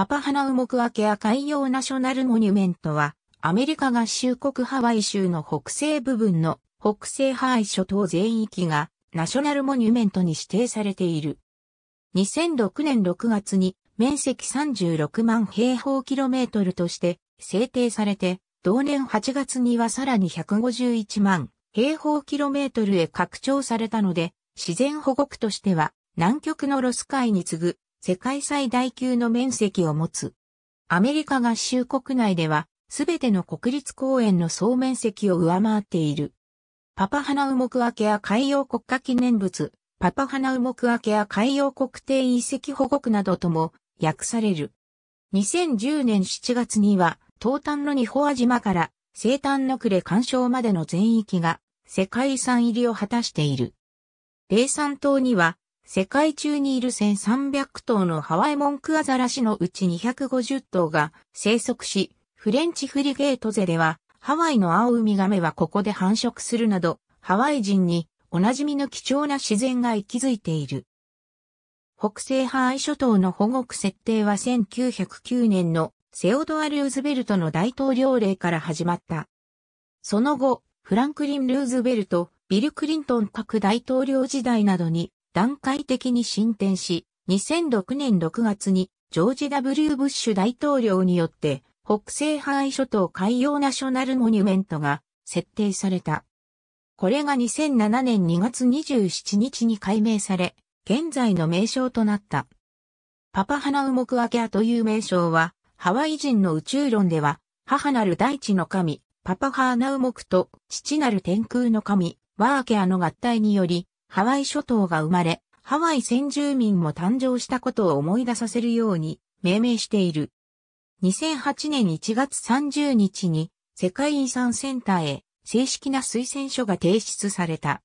パパハナウモクアケア海洋ナショナルモニュメントは、アメリカ合衆国ハワイ州の北西部分の北西ハワイ諸島全域がナショナルモニュメントに指定されている。2006年6月に面積36万平方キロメートルとして制定されて、同年8月にはさらに151万平方キロメートルへ拡張されたので、自然保護区としては南極のロス海に次ぐ世界最大級の面積を持つ。アメリカ合衆国内では、すべての国立公園の総面積を上回っている。パパハナウモクアケア海洋国家記念物、パパハナウモクアケア海洋国定遺跡保護区などとも訳される。2010年7月には、東端のニホア島から西端の暮れ干渉までの全域が世界遺産入りを果たしている。霊山島には世界中にいる1300頭のハワイモンクアザラシのうち250頭が生息し、フレンチフリゲートゼでは、ハワイの青ウミガメはここで繁殖するなど、ハワイ人におなじみの貴重な自然が息づいている。北西ハワイ諸島の保護区設定は1909年のセオドア・ルーズベルトの大統領令から始まった。その後、フランクリン・ルーズベルト、ビル・クリントン各大統領時代などに段階的に進展し、2006年6月にジョージ W. ブッシュ大統領によって北西ハイ諸島海洋ナショナルモニュメントが設定された。これが2007年2月27日に改名され、現在の名称となった。パパハナウモクアケアという名称は、ハワイ人の宇宙論では、母なる大地の神、パパハーナウモクと父なる天空の神、ワーケアの合体により、ハワイ諸島が生まれ、ハワイ先住民も誕生したことを思い出させるように命名している。2008年1月30日に世界遺産センターへ正式な推薦書が提出された。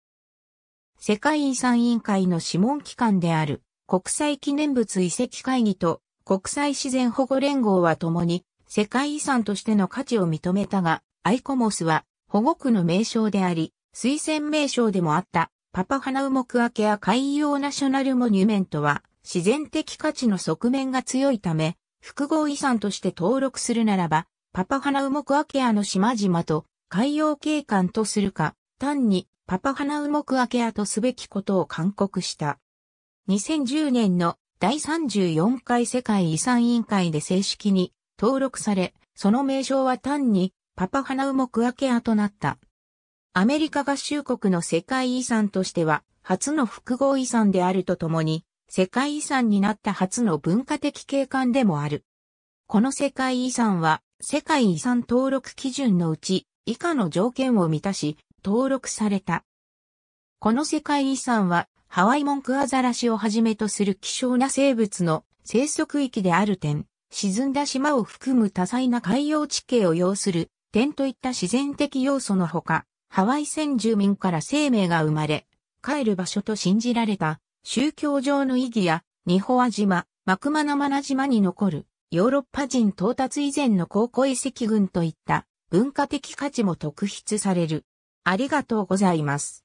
世界遺産委員会の諮問機関である国際記念物遺跡会議と国際自然保護連合は共に世界遺産としての価値を認めたが、アイコモスは保護区の名称であり、推薦名称でもあったパパハナウモクアケア海洋ナショナルモニュメントは、自然的価値の側面が強いため、複合遺産として登録するならば、パパハナウモクアケアの島々と海洋景観とするか、単にパパハナウモクアケアとすべきことを勧告した。2010年の第34回世界遺産委員会で正式に登録され、その名称は単にパパハナウモクアケアとなった。アメリカ合衆国の世界遺産としては初の複合遺産であるとともに、世界遺産になった初の文化的景観でもある。この世界遺産は、世界遺産登録基準のうち、以下の条件を満たし、登録された。この世界遺産は、ハワイモンクアザラシをはじめとする希少な生物の生息域である点、沈んだ島を含む多彩な海洋地形を要する点といった自然的要素のほか、ハワイ先住民から生命が生まれ、帰る場所と信じられた宗教上の意義や、ニホア島、マクマナマナ島に残るヨーロッパ人到達以前の高校遺跡群といった文化的価値も特筆される。ありがとうございます。